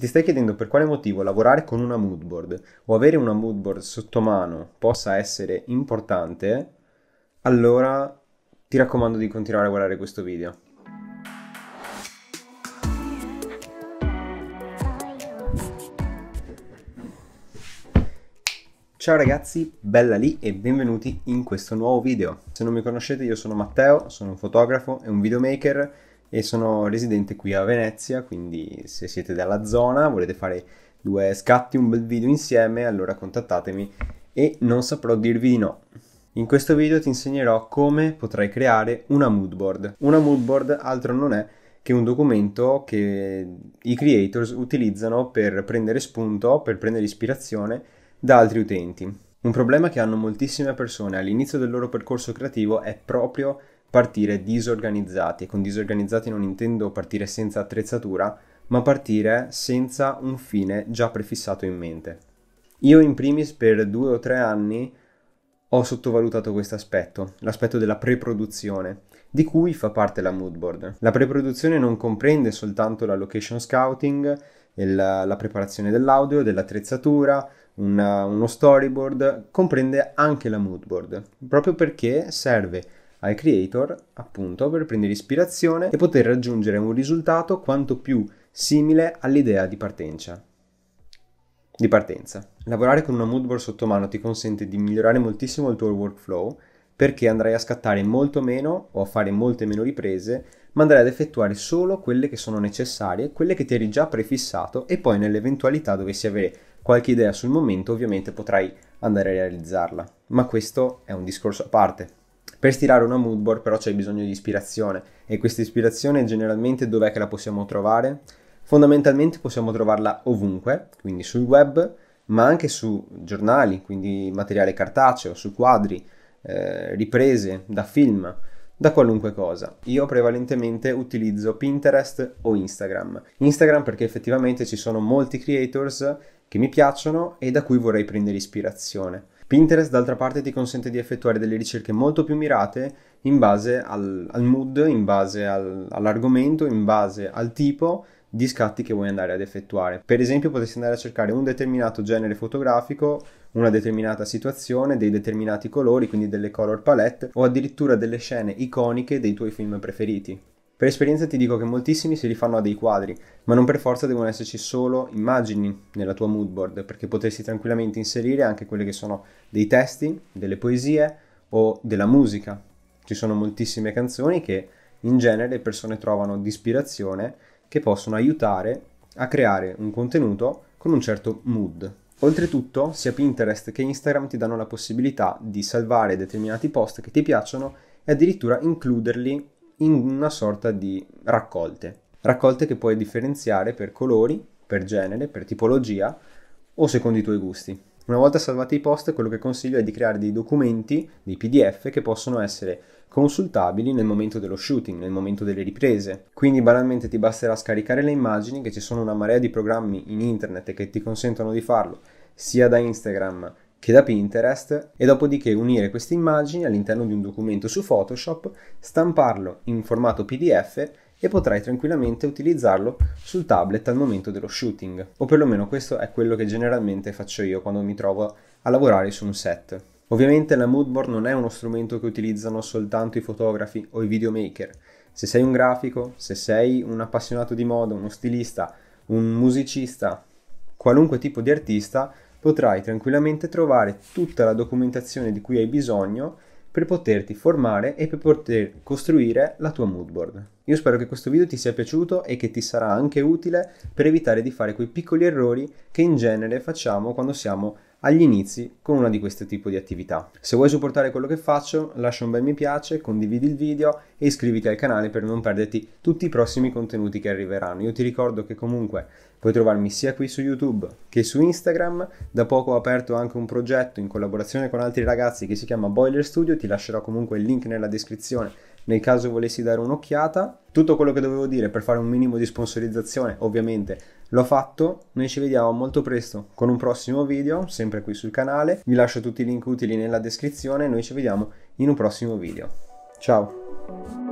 Se ti stai chiedendo per quale motivo lavorare con una mood board o avere una mood board sotto mano possa essere importante, allora ti raccomando di continuare a guardare questo video. Ciao ragazzi, bella lì e benvenuti in questo nuovo video. Se non mi conoscete io sono Matteo, sono un fotografo e un videomaker e sono residente qui a Venezia, quindi se siete dalla zona, volete fare due scatti, un bel video insieme, allora contattatemi e non saprò dirvi di no. In questo video ti insegnerò come potrai creare una mood board. Una mood board altro non è che un documento che i creators utilizzano per prendere spunto, per prendere ispirazione da altri utenti. Un problema che hanno moltissime persone all'inizio del loro percorso creativo è proprio partire disorganizzati e con disorganizzati non intendo partire senza attrezzatura, ma partire senza un fine già prefissato in mente. Io in primis per due o tre anni ho sottovalutato questo aspetto, l'aspetto della preproduzione, di cui fa parte la mood board. La preproduzione non comprende soltanto la location scouting, la, la preparazione dell'audio, dell'attrezzatura, una, uno storyboard, comprende anche la mood board, proprio perché serve al creator, appunto, per prendere ispirazione e poter raggiungere un risultato quanto più simile all'idea di partenza. Di partenza. Lavorare con una mood board sotto mano ti consente di migliorare moltissimo il tuo workflow perché andrai a scattare molto meno o a fare molte meno riprese, ma andrai ad effettuare solo quelle che sono necessarie, quelle che ti eri già prefissato e poi nell'eventualità dovessi avere qualche idea sul momento ovviamente potrai andare a realizzarla. Ma questo è un discorso a parte. Per stirare una mood board però c'è bisogno di ispirazione e questa ispirazione generalmente dov'è che la possiamo trovare? Fondamentalmente possiamo trovarla ovunque, quindi sul web, ma anche su giornali, quindi materiale cartaceo, su quadri, eh, riprese da film, da qualunque cosa. Io prevalentemente utilizzo Pinterest o Instagram. Instagram perché effettivamente ci sono molti creators che mi piacciono e da cui vorrei prendere ispirazione. Pinterest d'altra parte ti consente di effettuare delle ricerche molto più mirate in base al, al mood, in base al, all'argomento, in base al tipo di scatti che vuoi andare ad effettuare. Per esempio potresti andare a cercare un determinato genere fotografico, una determinata situazione, dei determinati colori, quindi delle color palette o addirittura delle scene iconiche dei tuoi film preferiti. Per esperienza ti dico che moltissimi si rifanno a dei quadri, ma non per forza devono esserci solo immagini nella tua mood board, perché potresti tranquillamente inserire anche quelli che sono dei testi, delle poesie o della musica. Ci sono moltissime canzoni che in genere le persone trovano di ispirazione che possono aiutare a creare un contenuto con un certo mood. Oltretutto, sia Pinterest che Instagram ti danno la possibilità di salvare determinati post che ti piacciono e addirittura includerli in una sorta di raccolte, raccolte che puoi differenziare per colori, per genere, per tipologia o secondo i tuoi gusti. Una volta salvati i post, quello che consiglio è di creare dei documenti, dei PDF che possono essere consultabili nel momento dello shooting, nel momento delle riprese. Quindi banalmente ti basterà scaricare le immagini, che ci sono una marea di programmi in internet che ti consentono di farlo, sia da Instagram che da Pinterest e dopodiché unire queste immagini all'interno di un documento su Photoshop, stamparlo in formato PDF e potrai tranquillamente utilizzarlo sul tablet al momento dello shooting. O perlomeno questo è quello che generalmente faccio io quando mi trovo a lavorare su un set. Ovviamente la moodboard non è uno strumento che utilizzano soltanto i fotografi o i videomaker. Se sei un grafico, se sei un appassionato di moda, uno stilista, un musicista, qualunque tipo di artista, potrai tranquillamente trovare tutta la documentazione di cui hai bisogno per poterti formare e per poter costruire la tua mood board. Io spero che questo video ti sia piaciuto e che ti sarà anche utile per evitare di fare quei piccoli errori che in genere facciamo quando siamo agli inizi con una di questi tipi di attività. Se vuoi supportare quello che faccio, lascia un bel mi piace, condividi il video e iscriviti al canale per non perderti tutti i prossimi contenuti che arriveranno. Io ti ricordo che comunque puoi trovarmi sia qui su YouTube che su Instagram. Da poco ho aperto anche un progetto in collaborazione con altri ragazzi che si chiama Boiler Studio, ti lascerò comunque il link nella descrizione nel caso volessi dare un'occhiata. Tutto quello che dovevo dire per fare un minimo di sponsorizzazione, ovviamente, l'ho fatto. Noi ci vediamo molto presto con un prossimo video, sempre qui sul canale. Vi lascio tutti i link utili nella descrizione. Noi ci vediamo in un prossimo video. Ciao!